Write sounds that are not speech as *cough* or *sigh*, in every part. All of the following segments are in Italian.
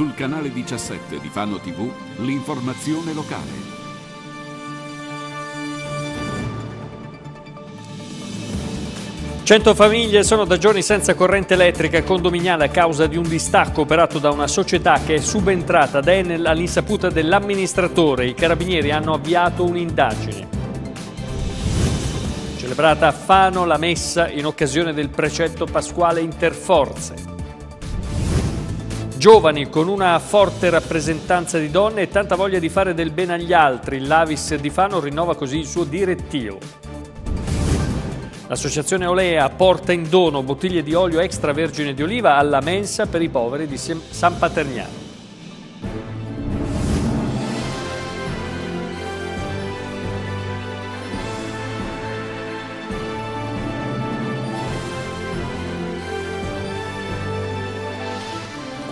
Sul canale 17 di Fano TV, l'informazione locale. Cento famiglie sono da giorni senza corrente elettrica condominiale a causa di un distacco operato da una società che è subentrata da Enel all'insaputa dell'amministratore. I carabinieri hanno avviato un'indagine. Celebrata a Fano la messa in occasione del precetto pasquale Interforze. Giovani con una forte rappresentanza di donne e tanta voglia di fare del bene agli altri, l'Avis di Fano rinnova così il suo direttivo. L'associazione Olea porta in dono bottiglie di olio extravergine di oliva alla mensa per i poveri di San Paterniano.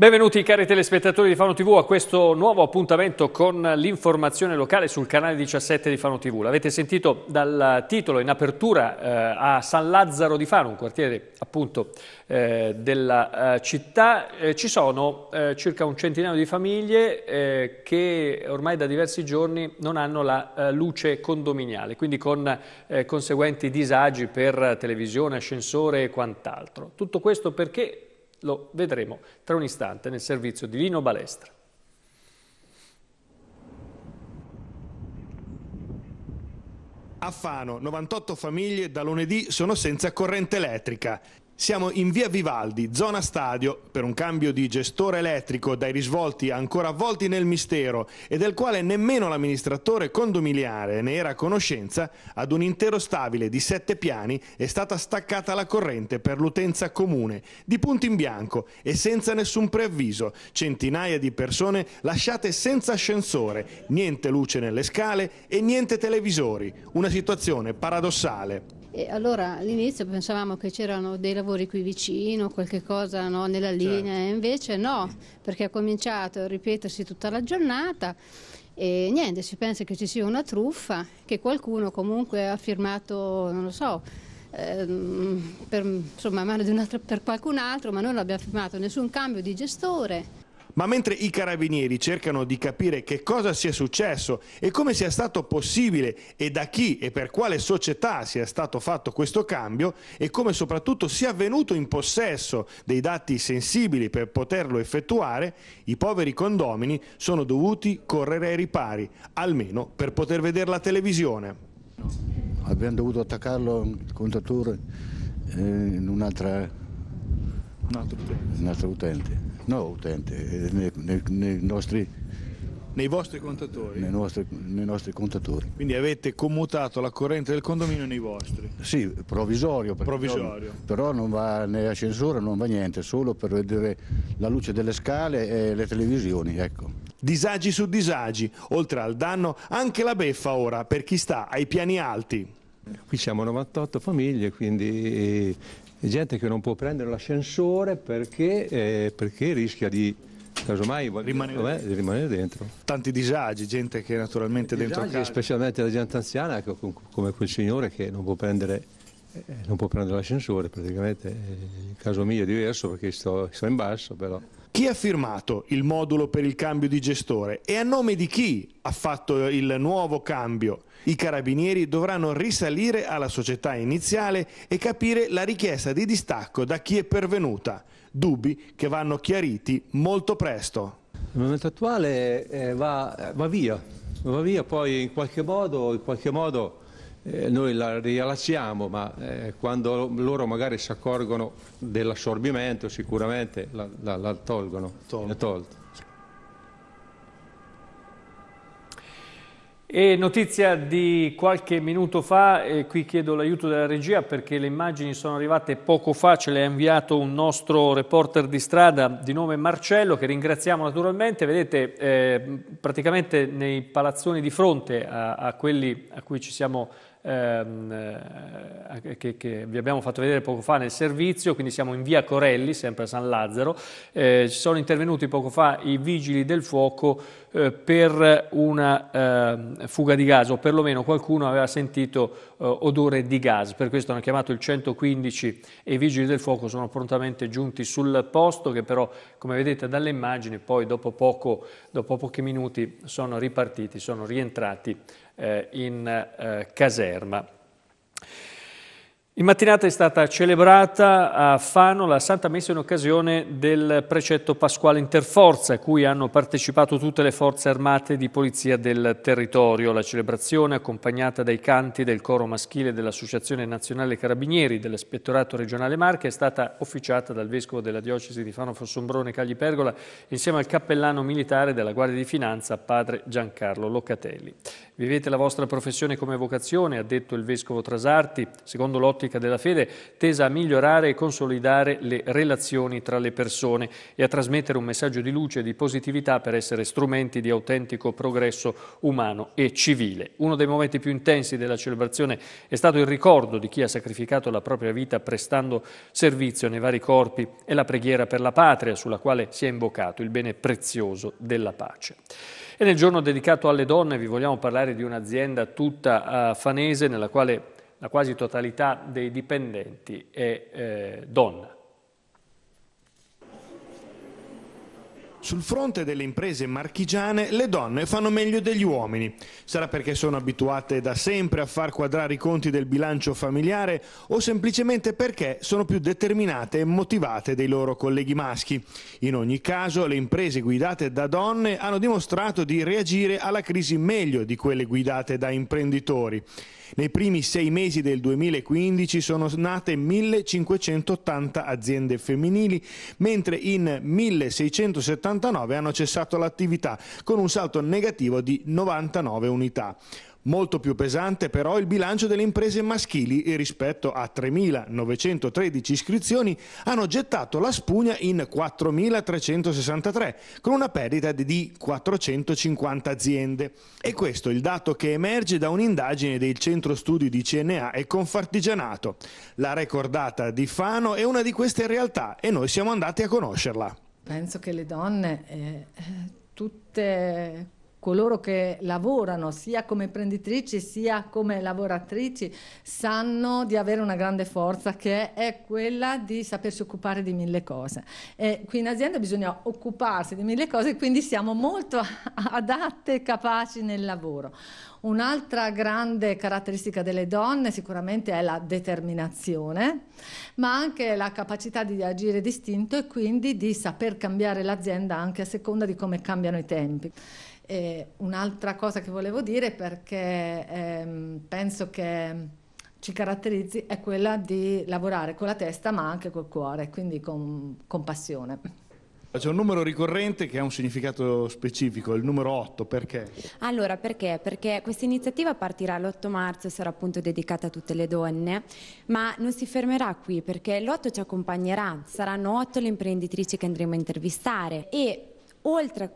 Benvenuti cari telespettatori di Fano TV a questo nuovo appuntamento con l'informazione locale sul canale 17 di Fano TV. L'avete sentito dal titolo in apertura eh, a San Lazzaro di Fano, un quartiere appunto eh, della eh, città. Eh, ci sono eh, circa un centinaio di famiglie eh, che ormai da diversi giorni non hanno la luce condominiale, quindi con conseguenti disagi per televisione, ascensore e quant'altro. Tutto questo perché lo vedremo tra un istante nel servizio di Lino Balestra. A Fano 98 famiglie da lunedì sono senza corrente elettrica. Siamo in via Vivaldi, zona stadio, per un cambio di gestore elettrico dai risvolti ancora avvolti nel mistero e del quale nemmeno l'amministratore condomiliare ne era a conoscenza, ad un intero stabile di sette piani è stata staccata la corrente per l'utenza comune, di punto in bianco e senza nessun preavviso, centinaia di persone lasciate senza ascensore, niente luce nelle scale e niente televisori, una situazione paradossale. E allora all'inizio pensavamo che c'erano dei lavori qui vicino, qualche cosa no, nella certo. linea, certo. e invece no, perché ha cominciato a ripetersi tutta la giornata e niente, si pensa che ci sia una truffa, che qualcuno comunque ha firmato, non lo so, ehm, per, insomma, per qualcun altro, ma noi non abbiamo firmato nessun cambio di gestore ma mentre i carabinieri cercano di capire che cosa sia successo e come sia stato possibile e da chi e per quale società sia stato fatto questo cambio e come soprattutto sia avvenuto in possesso dei dati sensibili per poterlo effettuare, i poveri condomini sono dovuti correre ai ripari, almeno per poter vedere la televisione. Abbiamo dovuto attaccarlo il contatore eh, in un'altra un altro Un altro utente. No, utente, nei, eh, nei, nei, nostri, nei vostri contatori? Nostri, nei nostri, contatori. Quindi avete commutato la corrente del condominio nei vostri? Sì, provvisorio. Provvisorio. Non, però non va né ascensore, non va niente, solo per vedere la luce delle scale e le televisioni, ecco. Disagi su disagi, oltre al danno anche la beffa ora per chi sta ai piani alti. Qui siamo 98 famiglie, quindi eh, gente che non può prendere l'ascensore perché, eh, perché rischia di casomai rimanere, vabbè, eh, dentro. rimanere dentro. Tanti disagi, gente che naturalmente disagi, dentro casa. Specialmente la gente anziana, ecco, come quel signore che non può prendere, eh, non può prendere l'ascensore, praticamente eh, il caso mio è diverso perché sto, sto in basso però. Chi ha firmato il modulo per il cambio di gestore e a nome di chi ha fatto il nuovo cambio? I carabinieri dovranno risalire alla società iniziale e capire la richiesta di distacco da chi è pervenuta, dubbi che vanno chiariti molto presto. Il momento attuale eh, va, va, via, va via, poi in qualche modo, in qualche modo eh, noi la rilasciamo, ma eh, quando loro magari si accorgono dell'assorbimento sicuramente la, la, la tolgono, Tol. E notizia di qualche minuto fa, e qui chiedo l'aiuto della regia perché le immagini sono arrivate poco fa, ce le ha inviato un nostro reporter di strada di nome Marcello che ringraziamo naturalmente, vedete eh, praticamente nei palazzoni di fronte a, a quelli a cui ci siamo ehm, eh, che, che, vi abbiamo fatto vedere poco fa nel servizio, quindi siamo in via Corelli, sempre a San Lazzaro. Eh, ci sono intervenuti poco fa i vigili del fuoco eh, per una ehm, fuga di gas, o perlomeno qualcuno aveva sentito eh, odore di gas. Per questo hanno chiamato il 115 e i vigili del fuoco sono prontamente giunti sul posto che però, come vedete dalle immagini, poi dopo, poco, dopo pochi minuti sono ripartiti, sono rientrati eh, in eh, caserma. In mattinata è stata celebrata a Fano la Santa Messa in occasione del precetto pasquale interforza a cui hanno partecipato tutte le forze armate di polizia del territorio. La celebrazione, accompagnata dai canti del coro maschile dell'Associazione Nazionale Carabinieri dell'Ispettorato Regionale Marche, è stata officiata dal Vescovo della Diocesi di Fano Fossombrone Cagli Pergola insieme al cappellano militare della Guardia di Finanza, padre Giancarlo Locatelli. Vivete la vostra professione come vocazione, ha detto il Vescovo Trasarti, secondo l'ottica nell'ottica della fede tesa a migliorare e consolidare le relazioni tra le persone e a trasmettere un messaggio di luce e di positività per essere strumenti di autentico progresso umano e civile. Uno dei momenti più intensi della celebrazione è stato il ricordo di chi ha sacrificato la propria vita prestando servizio nei vari corpi e la preghiera per la patria sulla quale si è invocato il bene prezioso della pace. E nel giorno dedicato alle donne vi vogliamo parlare di un'azienda tutta eh, fanese nella quale la quasi totalità dei dipendenti è eh, donna. Sul fronte delle imprese marchigiane le donne fanno meglio degli uomini. Sarà perché sono abituate da sempre a far quadrare i conti del bilancio familiare o semplicemente perché sono più determinate e motivate dei loro colleghi maschi. In ogni caso le imprese guidate da donne hanno dimostrato di reagire alla crisi meglio di quelle guidate da imprenditori. Nei primi sei mesi del 2015 sono nate 1580 aziende femminili, mentre in 1679 hanno cessato l'attività, con un salto negativo di 99 unità. Molto più pesante però il bilancio delle imprese maschili e rispetto a 3.913 iscrizioni hanno gettato la spugna in 4.363 con una perdita di 450 aziende. E questo è il dato che emerge da un'indagine del centro studi di CNA e Confartigianato. La recordata di Fano è una di queste realtà e noi siamo andati a conoscerla. Penso che le donne eh, tutte coloro che lavorano sia come imprenditrici sia come lavoratrici sanno di avere una grande forza che è quella di sapersi occupare di mille cose. E qui in azienda bisogna occuparsi di mille cose, quindi siamo molto *laughs* adatte e capaci nel lavoro. Un'altra grande caratteristica delle donne sicuramente è la determinazione, ma anche la capacità di agire distinto e quindi di saper cambiare l'azienda anche a seconda di come cambiano i tempi. E un'altra cosa che volevo dire perché ehm, penso che ci caratterizzi è quella di lavorare con la testa ma anche col cuore, quindi con, con passione. C'è un numero ricorrente che ha un significato specifico, il numero 8, perché? Allora, perché? Perché questa iniziativa partirà l'8 marzo, e sarà appunto dedicata a tutte le donne, ma non si fermerà qui perché l'8 ci accompagnerà, saranno 8 le imprenditrici che andremo a intervistare e Oltre a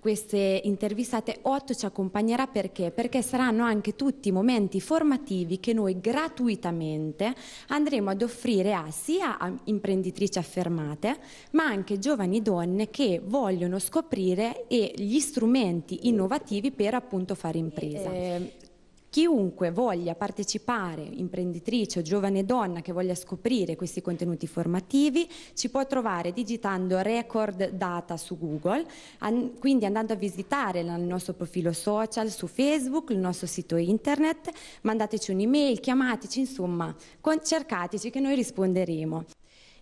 queste intervistate, Otto ci accompagnerà perché? Perché saranno anche tutti momenti formativi che noi gratuitamente andremo ad offrire a sia a imprenditrici affermate, ma anche giovani donne che vogliono scoprire gli strumenti innovativi per appunto fare impresa. Eh, Chiunque voglia partecipare, imprenditrice o giovane donna che voglia scoprire questi contenuti formativi, ci può trovare digitando record data su Google, an quindi andando a visitare il nostro profilo social su Facebook, il nostro sito internet, mandateci un'email, chiamateci, insomma, cercateci che noi risponderemo.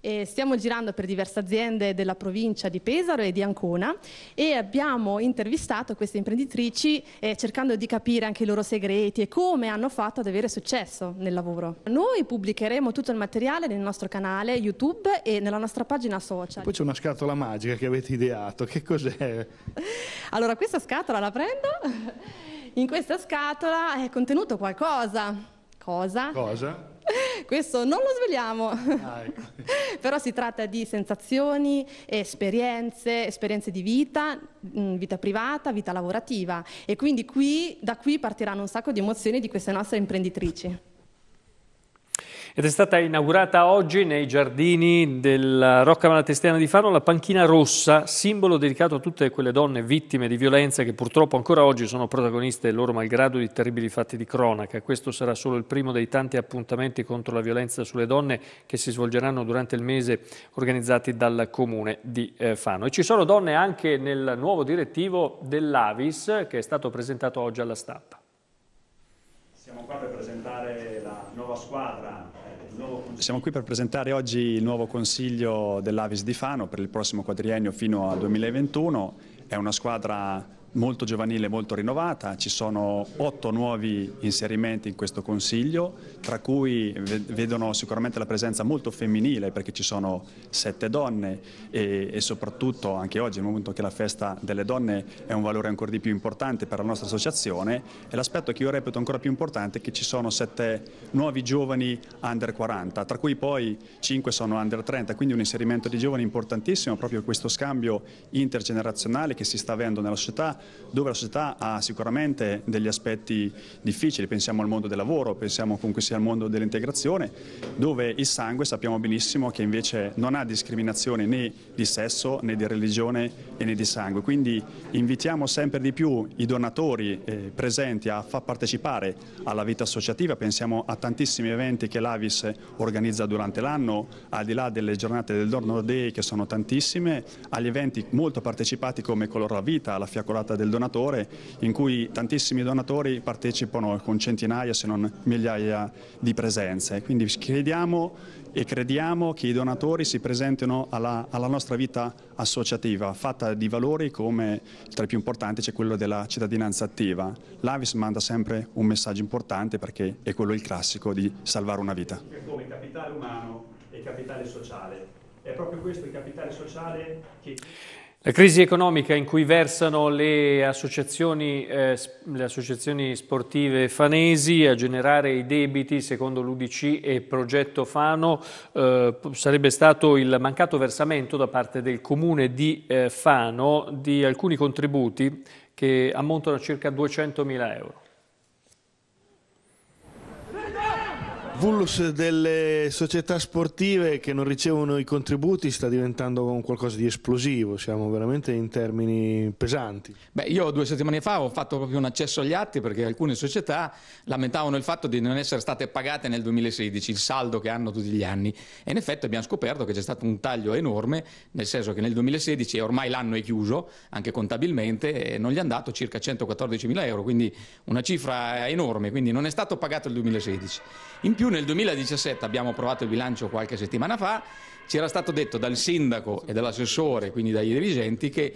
E stiamo girando per diverse aziende della provincia di Pesaro e di Ancona e abbiamo intervistato queste imprenditrici eh, cercando di capire anche i loro segreti e come hanno fatto ad avere successo nel lavoro. Noi pubblicheremo tutto il materiale nel nostro canale YouTube e nella nostra pagina social. Poi c'è una scatola magica che avete ideato, che cos'è? *laughs* Allora questa scatola la prendo, in questa scatola è contenuto qualcosa. Cosa? Cosa? *laughs* Questo non lo svegliamo, ah, ecco. *laughs* però si tratta di sensazioni, esperienze, esperienze di vita, mm, vita privata, vita lavorativa e quindi qui, da qui partiranno un sacco di emozioni di queste nostre imprenditrici ed è stata inaugurata oggi nei giardini della Rocca Malatestiana di Fano la panchina rossa, simbolo dedicato a tutte quelle donne vittime di violenza che purtroppo ancora oggi sono protagoniste, loro malgrado, di terribili fatti di cronaca. Questo sarà solo il primo dei tanti appuntamenti contro la violenza sulle donne che si svolgeranno durante il mese organizzati dal comune di eh, Fano. E ci sono donne anche nel nuovo direttivo dell'Avis che è stato presentato oggi alla stampa. Siamo qua per presentare la nuova squadra. Eh, Siamo qui per presentare oggi il nuovo consiglio dell'Avis di Fano per il prossimo quadriennio fino al 2021. È una squadra molto giovanile e molto rinnovata, ci sono otto nuovi inserimenti in questo Consiglio, tra cui vedono sicuramente la presenza molto femminile perché ci sono sette donne e, e soprattutto anche oggi, nel momento che la festa delle donne è un valore ancora di più importante per la nostra associazione e l'aspetto che io reputo ancora più importante è che ci sono sette nuovi giovani under 40, tra cui poi cinque sono under 30, quindi un inserimento di giovani importantissimo proprio questo scambio intergenerazionale che si sta avendo nella società dove la società ha sicuramente degli aspetti difficili, pensiamo al mondo del lavoro, pensiamo comunque sia al mondo dell'integrazione, dove il sangue sappiamo benissimo che invece non ha discriminazione né di sesso né di religione e né di sangue. Quindi invitiamo sempre di più i donatori eh, presenti a far partecipare alla vita associativa, pensiamo a tantissimi eventi che l'Avis organizza durante l'anno, al di là delle giornate del Donor Day che sono tantissime, agli eventi molto partecipati come Color la Vita, la Fiaccolata giornata del donatore in cui tantissimi donatori partecipano con centinaia se non migliaia di presenze. Quindi chiediamo e crediamo che i donatori si presentino alla, alla nostra vita associativa, fatta di valori come tra i più importanti c'è quello della cittadinanza attiva. L'Avis manda sempre un messaggio importante perché è quello il classico di salvare una vita. Come capitale umano e capitale sociale. È proprio questo il capitale sociale che... La crisi economica in cui versano le associazioni, eh, le associazioni, sportive fanesi a generare i debiti, secondo l'Udc e Progetto Fano, eh, sarebbe stato il mancato versamento da parte del comune di eh, Fano di alcuni contributi che ammontano a circa 200 mila euro. bullus delle società sportive che non ricevono i contributi sta diventando qualcosa di esplosivo, siamo veramente in termini pesanti. Beh, io due settimane fa ho fatto proprio un accesso agli atti perché alcune società lamentavano il fatto di non essere state pagate nel 2016, il saldo che hanno tutti gli anni. E in effetti abbiamo scoperto che c'è stato un taglio enorme, nel senso che nel 2016, e ormai l'anno è chiuso, anche contabilmente, non gli è andato circa 114 mila euro, quindi una cifra enorme, quindi non è stato pagato il 2016. In più nel 2017 abbiamo approvato il bilancio qualche settimana fa, ci era stato detto dal sindaco e dall'assessore, quindi dai dirigenti, che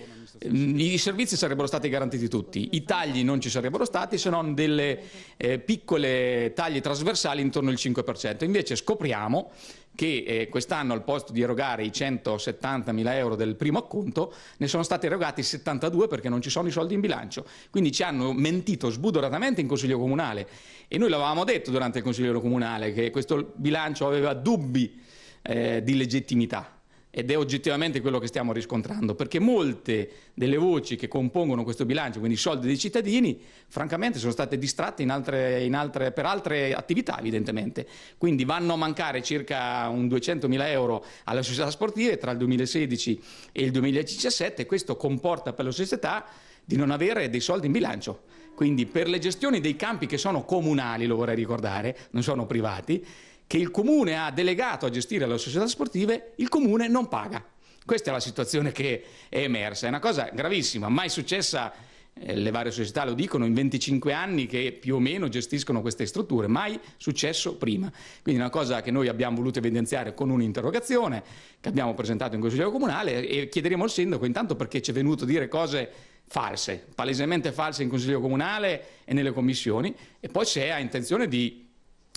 mm, i servizi sarebbero stati garantiti tutti, i tagli non ci sarebbero stati se non delle eh, piccole tagli trasversali intorno al 5%. Invece scopriamo che eh, quest'anno al posto di erogare i 170 mila euro del primo acconto ne sono stati erogati 72 perché non ci sono i soldi in bilancio. Quindi ci hanno mentito sbudoratamente in Consiglio Comunale e noi l'avevamo detto durante il Consiglio Comunale che questo bilancio aveva dubbi eh, di legittimità ed è oggettivamente quello che stiamo riscontrando, perché molte delle voci che compongono questo bilancio, quindi i soldi dei cittadini, francamente sono state distratte in altre, in altre, per altre attività evidentemente, quindi vanno a mancare circa un 200.000 euro alle società sportive tra il 2016 e il 2017, questo comporta per le società di non avere dei soldi in bilancio. Quindi per le gestioni dei campi che sono comunali, lo vorrei ricordare, non sono privati, che il comune ha delegato a gestire le società sportive, il comune non paga. Questa è la situazione che è emersa, è una cosa gravissima, mai successa, eh, le varie società lo dicono, in 25 anni che più o meno gestiscono queste strutture, mai successo prima. Quindi è una cosa che noi abbiamo voluto evidenziare con un'interrogazione che abbiamo presentato in Consiglio Comunale e chiederemo al Sindaco intanto perché ci è venuto a dire cose false, palesemente false in Consiglio Comunale e nelle commissioni e poi se ha intenzione di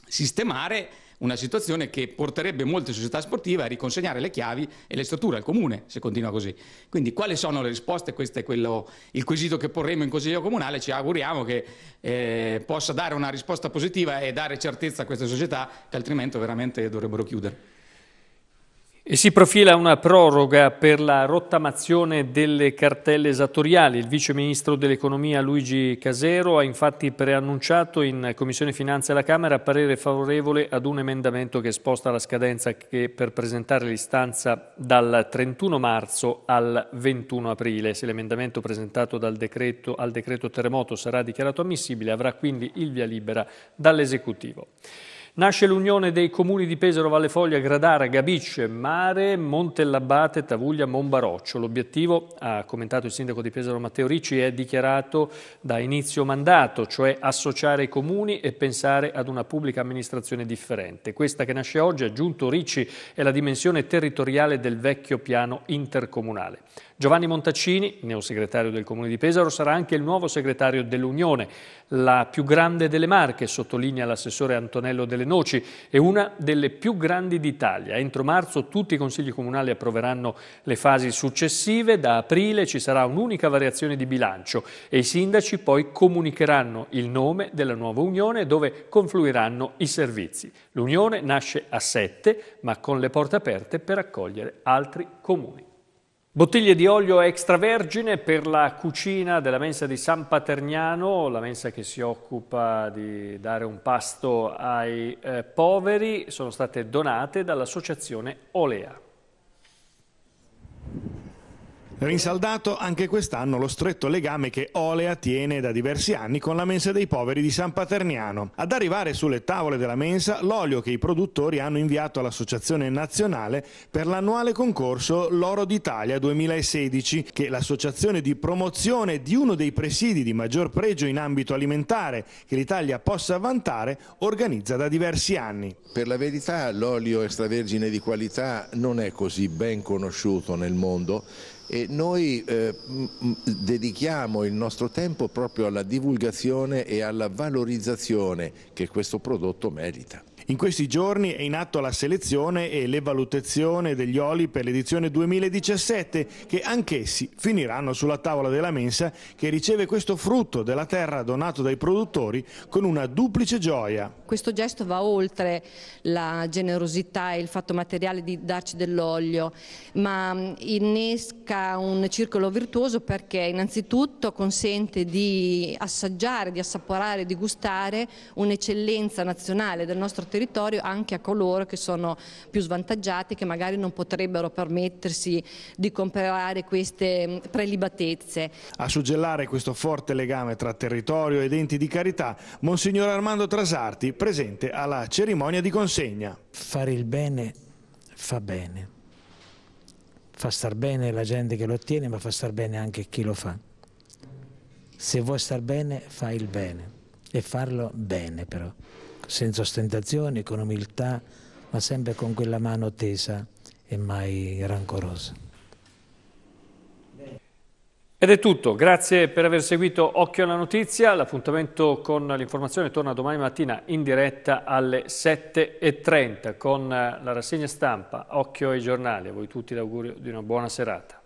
sistemare una situazione che porterebbe molte società sportive a riconsegnare le chiavi e le strutture al comune, se continua così. Quindi quali sono le risposte? Questo è quello, il quesito che porremo in Consiglio Comunale, ci auguriamo che eh, possa dare una risposta positiva e dare certezza a queste società che altrimenti veramente dovrebbero chiudere. E si profila una proroga per la rottamazione delle cartelle esattoriali. Il vice ministro dell'economia Luigi Casero ha infatti preannunciato in Commissione Finanze alla Camera parere favorevole ad un emendamento che sposta la scadenza per presentare l'istanza dal 31 marzo al 21 aprile. Se l'emendamento presentato decreto, al decreto terremoto sarà dichiarato ammissibile avrà quindi il via libera dall'esecutivo. Nasce l'unione dei comuni di Pesaro, Valle Foglia, Gradara, Gabicce, Mare, Montellabate, Tavuglia, Monbaroccio. L'obiettivo, ha commentato il sindaco di Pesaro Matteo Ricci, è dichiarato da inizio mandato, cioè associare i comuni e pensare ad una pubblica amministrazione differente. Questa che nasce oggi, ha aggiunto Ricci, è la dimensione territoriale del vecchio piano intercomunale. Giovanni Montaccini, neosegretario del Comune di Pesaro, sarà anche il nuovo segretario dell'Unione, la più grande delle Marche, sottolinea l'assessore Antonello Delle Noci, e una delle più grandi d'Italia. Entro marzo tutti i consigli comunali approveranno le fasi successive, da aprile ci sarà un'unica variazione di bilancio e i sindaci poi comunicheranno il nome della nuova Unione dove confluiranno i servizi. L'Unione nasce a sette, ma con le porte aperte per accogliere altri comuni. Bottiglie di olio extravergine per la cucina della mensa di San Paterniano, la mensa che si occupa di dare un pasto ai eh, poveri, sono state donate dall'associazione Olea. Rinsaldato anche quest'anno lo stretto legame che Olea tiene da diversi anni con la mensa dei poveri di San Paterniano. Ad arrivare sulle tavole della mensa l'olio che i produttori hanno inviato all'Associazione Nazionale per l'annuale concorso L'Oro d'Italia 2016 che l'associazione di promozione di uno dei presidi di maggior pregio in ambito alimentare che l'Italia possa vantare organizza da diversi anni. Per la verità l'olio extravergine di qualità non è così ben conosciuto nel mondo e noi eh, dedichiamo il nostro tempo proprio alla divulgazione e alla valorizzazione che questo prodotto merita. In questi giorni è in atto la selezione e le valutazione degli oli per l'edizione 2017 che anch'essi finiranno sulla tavola della mensa che riceve questo frutto della terra donato dai produttori con una duplice gioia. Questo gesto va oltre la generosità e il fatto materiale di darci dell'olio, ma mm, innesca un circolo virtuoso perché innanzitutto consente di assaggiare, di assaporare, di gustare un'eccellenza nazionale del nostro territorio territorio anche a coloro che sono più svantaggiati, che magari non potrebbero permettersi di comprare queste mm, prelibatezze. A suggellare questo forte legame tra territorio ed enti di carità, Monsignor Armando Trasarti, presente alla cerimonia di consegna. Fare il bene fa bene. Fa star bene la gente che lo ottiene, ma fa star bene anche chi lo fa. Se vuoi star bene, fai il bene. E farlo bene però senza ostentazioni, con umiltà, ma sempre con quella mano tesa e mai rancorosa. Ed è tutto, grazie per aver seguito Occhio alla Notizia, l'appuntamento con l'informazione torna domani mattina in diretta alle 7.30 con la rassegna stampa Occhio ai giornali, a voi tutti l'augurio di una buona serata.